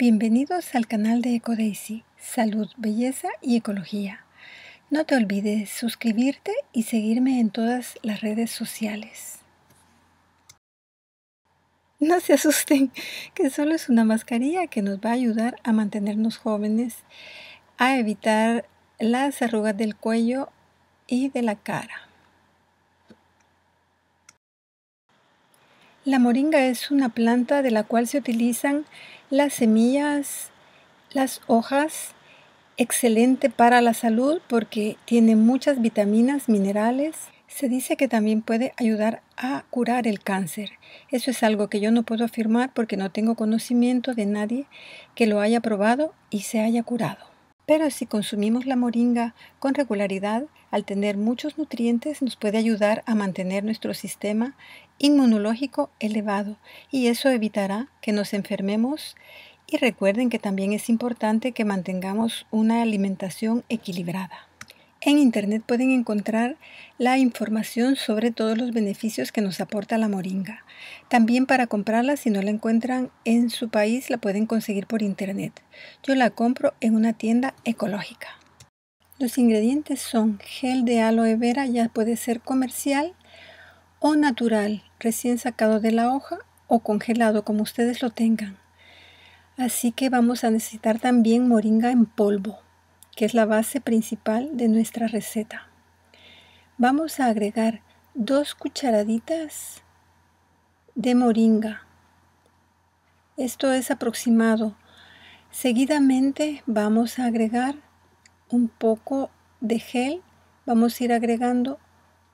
Bienvenidos al canal de EcoDaisy, Salud, Belleza y Ecología. No te olvides suscribirte y seguirme en todas las redes sociales. No se asusten, que solo es una mascarilla que nos va a ayudar a mantenernos jóvenes, a evitar las arrugas del cuello y de la cara. La moringa es una planta de la cual se utilizan las semillas, las hojas, excelente para la salud porque tiene muchas vitaminas, minerales. Se dice que también puede ayudar a curar el cáncer. Eso es algo que yo no puedo afirmar porque no tengo conocimiento de nadie que lo haya probado y se haya curado. Pero si consumimos la moringa con regularidad, al tener muchos nutrientes, nos puede ayudar a mantener nuestro sistema inmunológico elevado y eso evitará que nos enfermemos. Y recuerden que también es importante que mantengamos una alimentación equilibrada. En Internet pueden encontrar la información sobre todos los beneficios que nos aporta la moringa. También para comprarla, si no la encuentran en su país, la pueden conseguir por Internet. Yo la compro en una tienda ecológica. Los ingredientes son gel de aloe vera, ya puede ser comercial o natural, recién sacado de la hoja o congelado, como ustedes lo tengan. Así que vamos a necesitar también moringa en polvo que es la base principal de nuestra receta. Vamos a agregar dos cucharaditas de moringa. Esto es aproximado. Seguidamente vamos a agregar un poco de gel. Vamos a ir agregando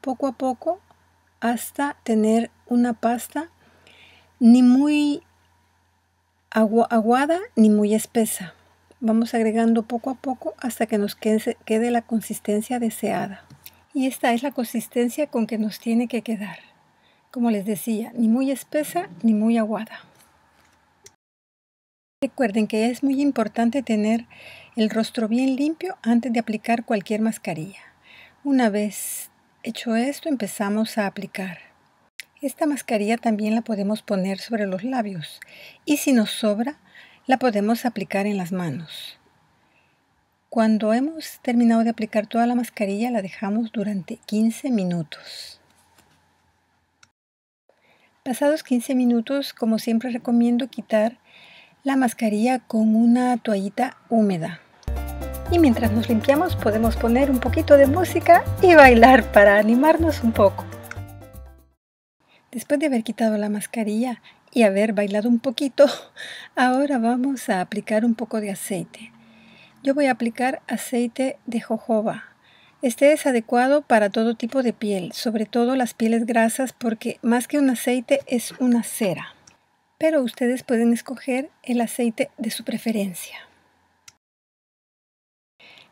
poco a poco hasta tener una pasta ni muy aguada ni muy espesa. Vamos agregando poco a poco hasta que nos quede la consistencia deseada. Y esta es la consistencia con que nos tiene que quedar. Como les decía, ni muy espesa ni muy aguada. Recuerden que es muy importante tener el rostro bien limpio antes de aplicar cualquier mascarilla. Una vez hecho esto, empezamos a aplicar. Esta mascarilla también la podemos poner sobre los labios y si nos sobra, la podemos aplicar en las manos. Cuando hemos terminado de aplicar toda la mascarilla, la dejamos durante 15 minutos. Pasados 15 minutos, como siempre recomiendo quitar la mascarilla con una toallita húmeda. Y mientras nos limpiamos podemos poner un poquito de música y bailar para animarnos un poco. Después de haber quitado la mascarilla y haber bailado un poquito, ahora vamos a aplicar un poco de aceite. Yo voy a aplicar aceite de jojoba. Este es adecuado para todo tipo de piel, sobre todo las pieles grasas porque más que un aceite es una cera. Pero ustedes pueden escoger el aceite de su preferencia.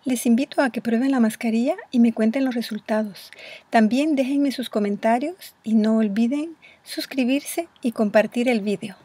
Les invito a que prueben la mascarilla y me cuenten los resultados. También déjenme sus comentarios y no olviden suscribirse y compartir el video.